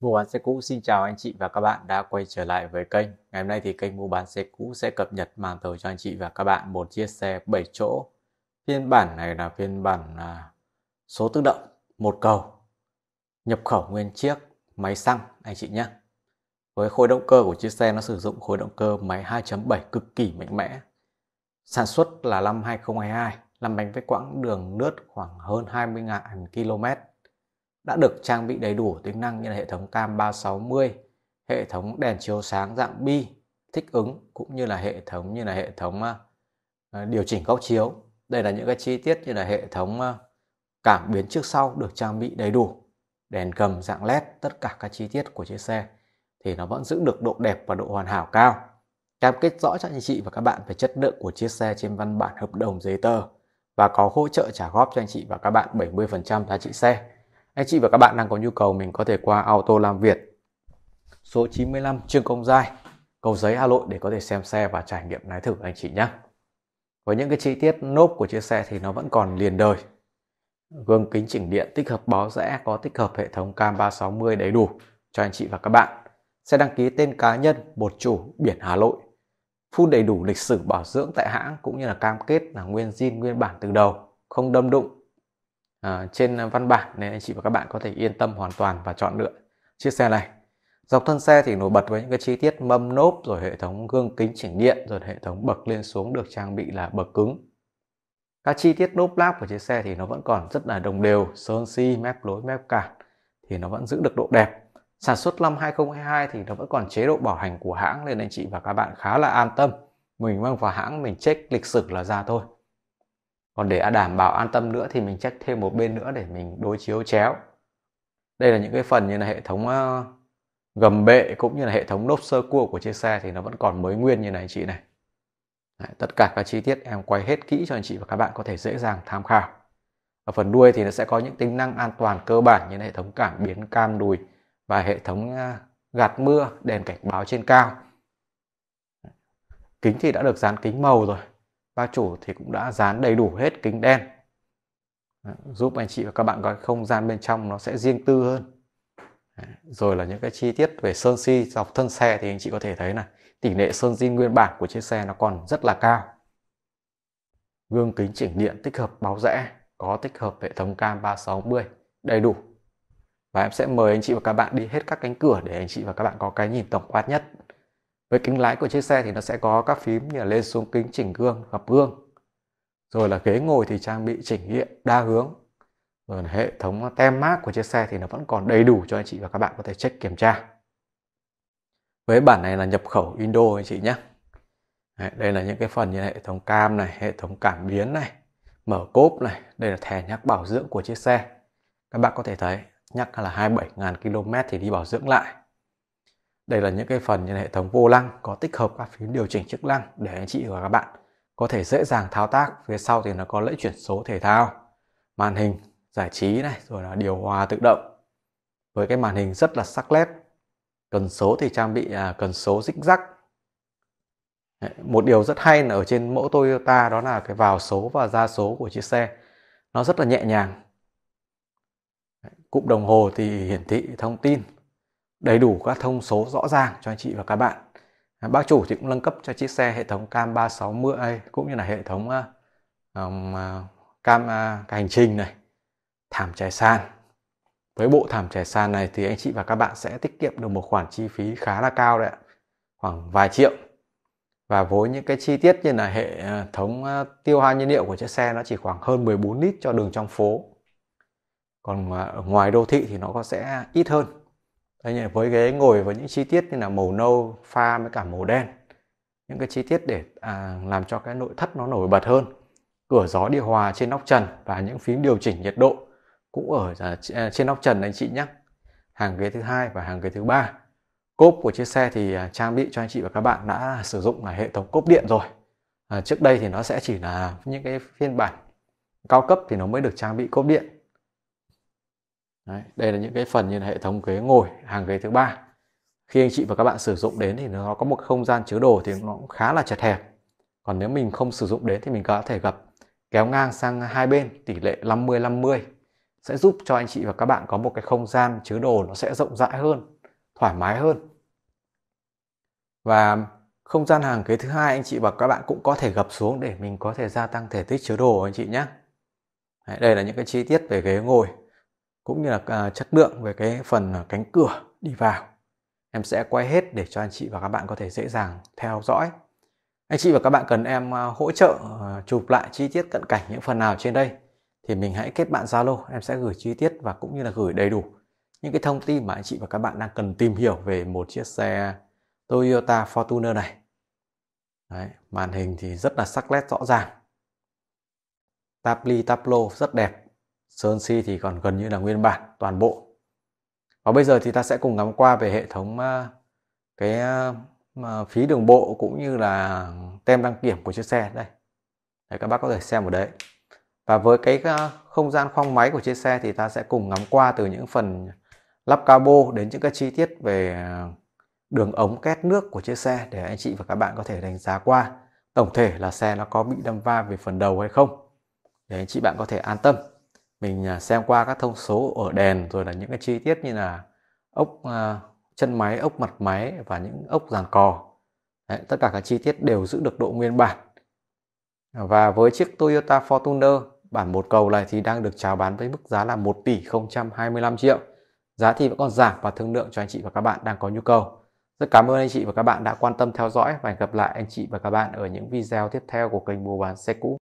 Mua bán xe cũ xin chào anh chị và các bạn đã quay trở lại với kênh. Ngày hôm nay thì kênh mua bán xe cũ sẽ cập nhật mang tới cho anh chị và các bạn một chiếc xe 7 chỗ. Phiên bản này là phiên bản à, số tự động một cầu. Nhập khẩu nguyên chiếc máy xăng anh chị nhé. Với khối động cơ của chiếc xe nó sử dụng khối động cơ máy 2.7 cực kỳ mạnh mẽ. Sản xuất là năm 2022, làm bánh với quãng đường lướt khoảng hơn 20.000 km đã được trang bị đầy đủ tính năng như là hệ thống cam 360, hệ thống đèn chiếu sáng dạng bi thích ứng cũng như là hệ thống như là hệ thống ờ, ờ, điều chỉnh góc chiếu. Đây là những cái chi tiết như là hệ thống ờ, cảm biến trước sau được trang bị đầy đủ, đèn cầm dạng LED, tất cả các chi tiết của chiếc xe thì nó vẫn giữ được độ đẹp và độ hoàn hảo cao. Cam kết rõ cho anh chị và các bạn về chất lượng của chiếc xe trên văn bản hợp đồng giấy tờ và có hỗ trợ trả góp cho anh chị và các bạn 70% giá trị xe. Anh chị và các bạn đang có nhu cầu mình có thể qua Auto Làm Việt số 95 Trương Công Giai, cầu giấy Hà Nội để có thể xem xe và trải nghiệm lái thử anh chị nhé. Với những cái chi tiết nốt của chiếc xe thì nó vẫn còn liền đời. Gương kính chỉnh điện tích hợp báo rẽ có tích hợp hệ thống cam 360 đầy đủ cho anh chị và các bạn. Xe đăng ký tên cá nhân, một chủ, biển Hà Nội. phun đầy đủ lịch sử bảo dưỡng tại hãng cũng như là cam kết là nguyên zin nguyên bản từ đầu, không đâm đụng, Ờ, trên văn bản nên anh chị và các bạn có thể yên tâm hoàn toàn và chọn lựa chiếc xe này dọc thân xe thì nổi bật với những cái chi tiết mâm nốp rồi hệ thống gương kính chỉnh điện rồi hệ thống bậc lên xuống được trang bị là bậc cứng các chi tiết nốp láp của chiếc xe thì nó vẫn còn rất là đồng đều sơn si mép lối mép cản thì nó vẫn giữ được độ đẹp sản xuất năm 2022 thì nó vẫn còn chế độ bảo hành của hãng nên anh chị và các bạn khá là an tâm mình mang vào hãng mình check lịch sử là ra thôi còn để đảm bảo an tâm nữa thì mình check thêm một bên nữa để mình đối chiếu chéo đây là những cái phần như là hệ thống ờ, gầm bệ cũng như là hệ thống lốp sơ cua của chiếc xe thì nó vẫn còn mới nguyên như này anh chị này Đấy, tất cả các chi tiết em quay hết kỹ cho anh chị và các bạn có thể dễ dàng tham khảo ở phần đuôi thì nó sẽ có những tính năng an toàn cơ bản như là hệ thống cảm biến cam đùi và hệ thống ờ, gạt mưa đèn cảnh báo trên cao kính thì đã được dán kính màu rồi Ba chủ thì cũng đã dán đầy đủ hết kính đen giúp anh chị và các bạn có không gian bên trong nó sẽ riêng tư hơn rồi là những cái chi tiết về sơn si dọc thân xe thì anh chị có thể thấy này tỷ lệ sơn zin nguyên bản của chiếc xe nó còn rất là cao gương kính chỉnh điện tích hợp báo rẽ có tích hợp hệ thống cam 360 đầy đủ và em sẽ mời anh chị và các bạn đi hết các cánh cửa để anh chị và các bạn có cái nhìn tổng quát nhất với kính lái của chiếc xe thì nó sẽ có các phím như là lên xuống kính chỉnh gương gập gương rồi là ghế ngồi thì trang bị chỉnh điện đa hướng rồi là hệ thống tem mát của chiếc xe thì nó vẫn còn đầy đủ cho anh chị và các bạn có thể check kiểm tra với bản này là nhập khẩu Indo anh chị nhé Đấy, đây là những cái phần như hệ thống cam này hệ thống cảm biến này mở cốp này đây là thẻ nhắc bảo dưỡng của chiếc xe các bạn có thể thấy nhắc là 27.000 km thì đi bảo dưỡng lại đây là những cái phần như hệ thống vô lăng có tích hợp các phím điều chỉnh chức năng để anh chị và các bạn có thể dễ dàng thao tác. Phía sau thì nó có lẫy chuyển số thể thao, màn hình, giải trí này, rồi là điều hòa tự động. Với cái màn hình rất là sắc nét. Cần số thì trang bị à, cần số dính rắc. một điều rất hay là ở trên mẫu Toyota đó là cái vào số và ra số của chiếc xe nó rất là nhẹ nhàng. Đấy, cụm đồng hồ thì hiển thị thông tin đầy đủ các thông số rõ ràng cho anh chị và các bạn bác chủ thì cũng nâng cấp cho chiếc xe hệ thống cam 360A cũng như là hệ thống à, à, cam à, hành trình này thảm trải sàn với bộ thảm trải sàn này thì anh chị và các bạn sẽ tiết kiệm được một khoản chi phí khá là cao đấy ạ khoảng vài triệu và với những cái chi tiết như là hệ thống tiêu hao nhiên liệu của chiếc xe nó chỉ khoảng hơn 14 lít cho đường trong phố còn ở ngoài đô thị thì nó có sẽ ít hơn Đấy nhỉ, với ghế ngồi với những chi tiết như là màu nâu pha với cả màu đen những cái chi tiết để à, làm cho cái nội thất nó nổi bật hơn cửa gió điều hòa trên nóc trần và những phím điều chỉnh nhiệt độ cũng ở à, à, trên nóc trần anh chị nhé hàng ghế thứ hai và hàng ghế thứ ba cốp của chiếc xe thì à, trang bị cho anh chị và các bạn đã sử dụng là hệ thống cốp điện rồi à, trước đây thì nó sẽ chỉ là những cái phiên bản cao cấp thì nó mới được trang bị cốp điện Đấy, đây là những cái phần như là hệ thống ghế ngồi hàng ghế thứ ba khi anh chị và các bạn sử dụng đến thì nó có một không gian chứa đồ thì nó cũng khá là chật hẹp còn nếu mình không sử dụng đến thì mình có thể gặp kéo ngang sang hai bên tỷ lệ 50 50 sẽ giúp cho anh chị và các bạn có một cái không gian chứa đồ nó sẽ rộng rãi hơn, thoải mái hơn. Và không gian hàng ghế thứ hai anh chị và các bạn cũng có thể gập xuống để mình có thể gia tăng thể tích chứa đồ anh chị nhé. Đây là những cái chi tiết về ghế ngồi cũng như là à, chất lượng về cái phần à, cánh cửa đi vào em sẽ quay hết để cho anh chị và các bạn có thể dễ dàng theo dõi anh chị và các bạn cần em à, hỗ trợ chụp lại chi tiết cận cảnh những phần nào trên đây thì mình hãy kết bạn Zalo em sẽ gửi chi tiết và cũng như là gửi đầy đủ những cái thông tin mà anh chị và các bạn đang cần tìm hiểu về một chiếc xe Toyota Fortuner này Đấy, màn hình thì rất là sắc nét rõ ràng tabli tablo rất đẹp Sơn Si thì còn gần như là nguyên bản toàn bộ. Và bây giờ thì ta sẽ cùng ngắm qua về hệ thống à, cái à, phí đường bộ cũng như là tem đăng kiểm của chiếc xe đây. Đấy, các bác có thể xem ở đấy. Và với cái à, không gian khoang máy của chiếc xe thì ta sẽ cùng ngắm qua từ những phần lắp cabo đến những cái chi tiết về đường ống két nước của chiếc xe để anh chị và các bạn có thể đánh giá qua tổng thể là xe nó có bị đâm va về phần đầu hay không để anh chị bạn có thể an tâm mình à, xem qua các thông số ở đèn rồi là những cái chi tiết như là ốc à, chân máy ốc mặt máy và những ốc dàn cò Đấy, tất cả các chi tiết đều giữ được độ nguyên bản và với chiếc Toyota Fortuner bản một cầu này thì đang được chào bán với mức giá là 1 tỷ 025 triệu giá thì vẫn còn giảm và thương lượng cho anh chị và các bạn đang có nhu cầu rất cảm ơn anh chị và các bạn đã quan tâm theo dõi và hẹn gặp lại anh chị và các bạn ở những video tiếp theo của kênh mua bán xe cũ